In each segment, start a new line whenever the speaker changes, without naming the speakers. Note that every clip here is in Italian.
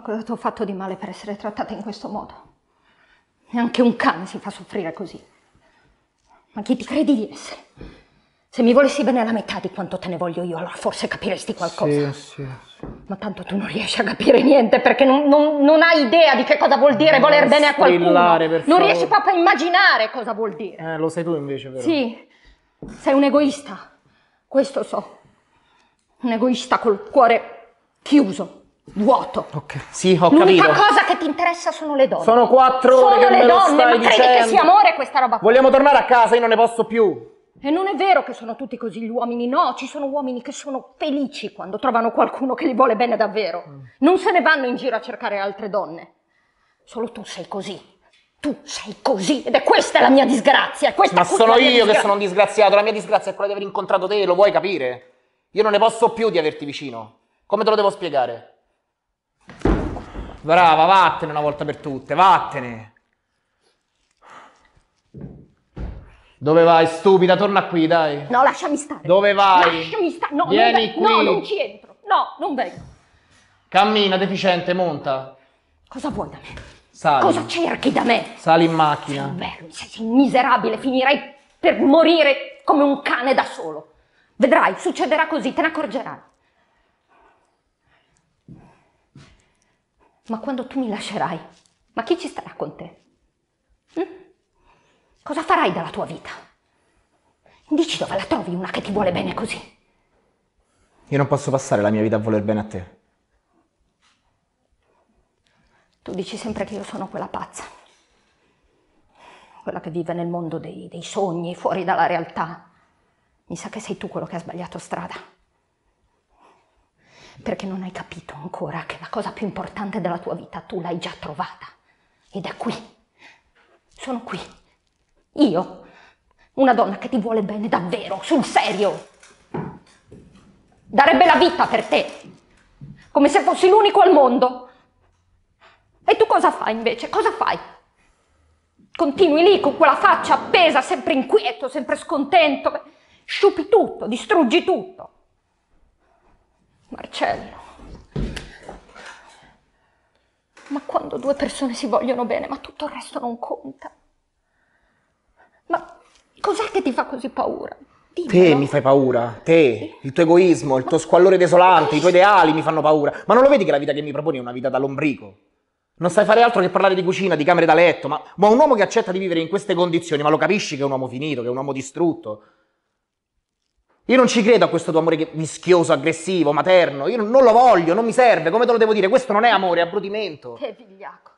Ma cosa ti ho fatto di male per essere trattata in questo modo? Neanche un cane si fa soffrire così. Ma chi ti credi di essere? Se mi volessi bene la metà di quanto te ne voglio io, allora forse capiresti qualcosa. Sì, sì, sì. Ma tanto tu non riesci a capire niente perché non, non, non hai idea di che cosa vuol dire non voler bene a qualcuno. Non favore. riesci proprio a immaginare cosa vuol dire.
Eh, lo sai tu invece, vero? Sì,
sei un egoista. Questo so. Un egoista col cuore chiuso
vuoto. Ok, sì, ho L'unica capito.
cosa che ti interessa sono le donne. Sono quattro sono ore che me donne, lo stai ma dicendo. che sia amore questa roba qua? Vogliamo tornare a
casa, io non ne posso più.
E non è vero che sono tutti così gli uomini, no, ci sono uomini che sono felici quando trovano qualcuno che li vuole bene davvero. Mm. Non se ne vanno in giro a cercare altre donne. Solo tu sei così. Tu sei così ed è questa la mia disgrazia. Questa Ma sono io disgrazia. che sono un
disgraziato, la mia disgrazia è quella di aver incontrato te, lo vuoi capire? Io non ne posso più di averti vicino. Come te lo devo spiegare? Brava, vattene una volta per tutte, vattene. Dove vai, stupida? Torna qui, dai. No, lasciami stare. Dove vai? Lasciami
stare. No, Vieni non qui. No, non ci entro. No, non vengo.
Cammina, deficiente, monta.
Cosa vuoi da me?
Sali. Cosa cerchi da me? Sali in macchina.
Sei, sei miserabile, finirai per morire come un cane da solo. Vedrai, succederà così, te ne accorgerai. Ma quando tu mi lascerai, ma chi ci starà con te? Hm? Cosa farai della tua vita? Dici dove la trovi una che ti vuole bene così.
Io non posso passare la mia vita a voler bene a te.
Tu dici sempre che io sono quella pazza, quella che vive nel mondo dei, dei sogni, fuori dalla realtà. Mi sa che sei tu quello che ha sbagliato strada perché non hai capito ancora che la cosa più importante della tua vita tu l'hai già trovata. Ed è qui. Sono qui. Io. Una donna che ti vuole bene davvero, sul serio. Darebbe la vita per te. Come se fossi l'unico al mondo. E tu cosa fai invece? Cosa fai? Continui lì con quella faccia appesa, sempre inquieto, sempre scontento. Sciupi tutto, distruggi tutto. Marcello. Ma quando due persone si vogliono bene, ma tutto il resto non conta. Ma cos'è che ti fa così paura? Dimmelo.
Te mi fai paura, te, il tuo egoismo, il ma... tuo squallore desolante, i tuoi ideali mi fanno paura. Ma non lo vedi che la vita che mi proponi è una vita da lombrico? Non sai fare altro che parlare di cucina, di camere da letto, ma, ma un uomo che accetta di vivere in queste condizioni, ma lo capisci che è un uomo finito, che è un uomo distrutto? Io non ci credo a questo tuo amore mischioso, aggressivo, materno. Io non lo voglio, non mi serve. Come te lo devo dire? Questo non è amore, è abbrutimento.
Che vigliacco.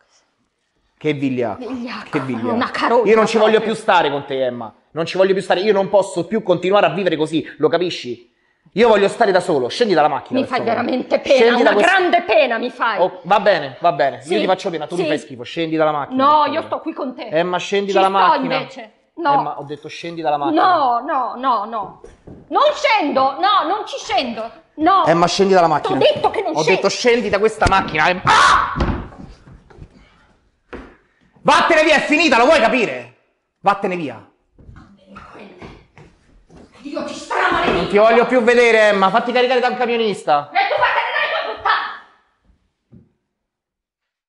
Che vigliacco. vigliacco. Che vigliacco. Una carogna. Io non ci voglio più stare con te, Emma. Non ci voglio più stare. Io non posso più continuare a vivere così, lo capisci? Io voglio stare da solo, scendi dalla macchina. Mi fai veramente
pena, scendi una quest... grande pena mi fai. Oh,
va bene, va bene, sì, io ti faccio pena, tu sì. mi fai schifo, scendi dalla macchina. No, io sto
qui con te. Emma,
scendi Ci dalla macchina. Invece. No. Emma, eh, ho detto scendi dalla macchina.
No, no, no, no. Non scendo, no, non ci scendo. No. Emma, eh, scendi
dalla macchina. ho detto che non ho scendi. Ho detto scendi da questa macchina. Emma. Eh, ah! Vattene via, è finita, lo vuoi capire? Vattene via.
Dio, ti stramaledito.
Non ti voglio più vedere, Emma. Fatti caricare da un camionista.